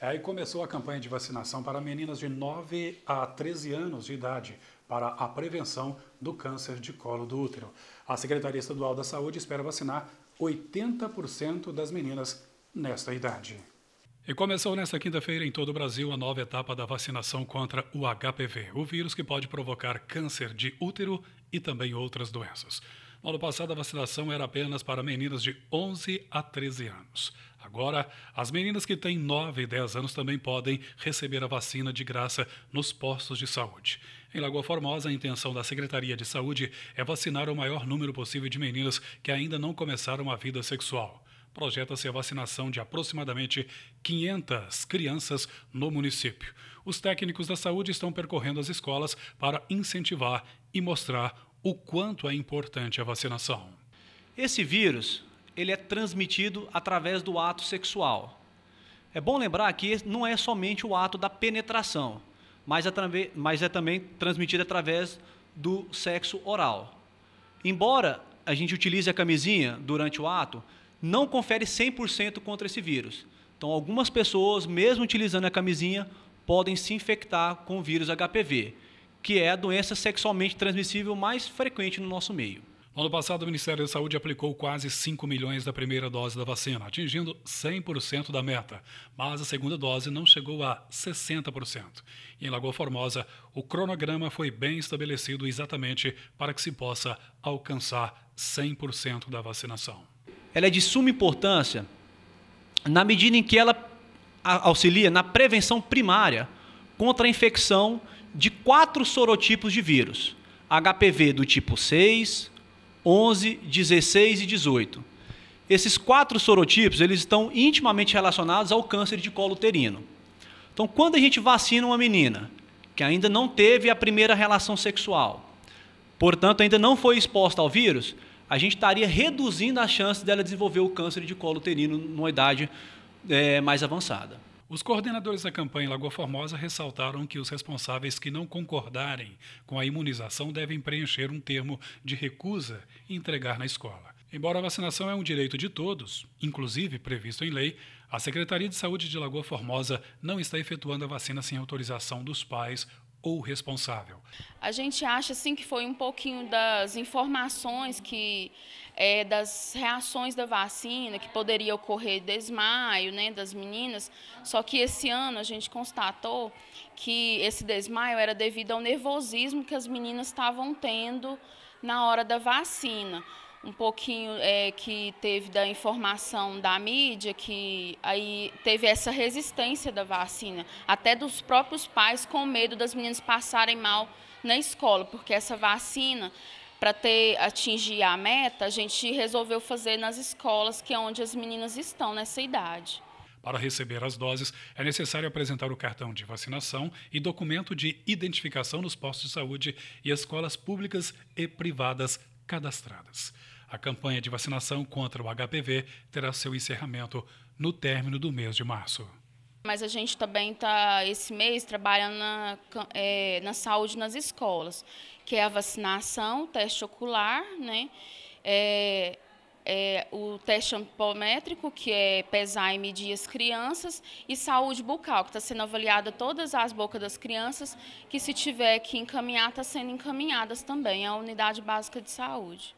Aí começou a campanha de vacinação para meninas de 9 a 13 anos de idade para a prevenção do câncer de colo do útero. A Secretaria Estadual da Saúde espera vacinar 80% das meninas nesta idade. E começou nesta quinta-feira em todo o Brasil a nova etapa da vacinação contra o HPV, o vírus que pode provocar câncer de útero e também outras doenças. No ano passado, a vacinação era apenas para meninas de 11 a 13 anos. Agora, as meninas que têm 9 e 10 anos também podem receber a vacina de graça nos postos de saúde. Em Lagoa Formosa, a intenção da Secretaria de Saúde é vacinar o maior número possível de meninas que ainda não começaram a vida sexual projeta-se a vacinação de aproximadamente 500 crianças no município. Os técnicos da saúde estão percorrendo as escolas para incentivar e mostrar o quanto é importante a vacinação. Esse vírus, ele é transmitido através do ato sexual. É bom lembrar que não é somente o ato da penetração, mas é, mas é também transmitido através do sexo oral. Embora a gente utilize a camisinha durante o ato, não confere 100% contra esse vírus. Então, algumas pessoas, mesmo utilizando a camisinha, podem se infectar com o vírus HPV que é a doença sexualmente transmissível mais frequente no nosso meio. No ano passado, o Ministério da Saúde aplicou quase 5 milhões da primeira dose da vacina, atingindo 100% da meta, mas a segunda dose não chegou a 60%. em Lagoa Formosa, o cronograma foi bem estabelecido exatamente para que se possa alcançar 100% da vacinação. Ela é de suma importância na medida em que ela auxilia na prevenção primária contra a infecção de quatro sorotipos de vírus: HPV do tipo 6, 11, 16 e 18. Esses quatro sorotipos eles estão intimamente relacionados ao câncer de colo uterino. Então, quando a gente vacina uma menina que ainda não teve a primeira relação sexual, portanto ainda não foi exposta ao vírus, a gente estaria reduzindo a chance dela desenvolver o câncer de colo uterino numa idade é, mais avançada. Os coordenadores da campanha Lagoa Formosa ressaltaram que os responsáveis que não concordarem com a imunização devem preencher um termo de recusa e entregar na escola. Embora a vacinação é um direito de todos, inclusive previsto em lei, a Secretaria de Saúde de Lagoa Formosa não está efetuando a vacina sem autorização dos pais ou responsável? A gente acha assim que foi um pouquinho das informações que é, das reações da vacina que poderia ocorrer desmaio, né, das meninas. Só que esse ano a gente constatou que esse desmaio era devido ao nervosismo que as meninas estavam tendo na hora da vacina um pouquinho é, que teve da informação da mídia, que aí teve essa resistência da vacina, até dos próprios pais com medo das meninas passarem mal na escola, porque essa vacina, para ter atingir a meta, a gente resolveu fazer nas escolas, que é onde as meninas estão nessa idade. Para receber as doses, é necessário apresentar o cartão de vacinação e documento de identificação nos postos de saúde e escolas públicas e privadas cadastradas. A campanha de vacinação contra o HPV terá seu encerramento no término do mês de março. Mas a gente também está, esse mês, trabalhando na, é, na saúde nas escolas, que é a vacinação, teste ocular, né? É, é, o teste ampométrico, que é pesar e medir as crianças, e saúde bucal, que está sendo avaliada todas as bocas das crianças, que se tiver que encaminhar, está sendo encaminhadas também à unidade básica de saúde.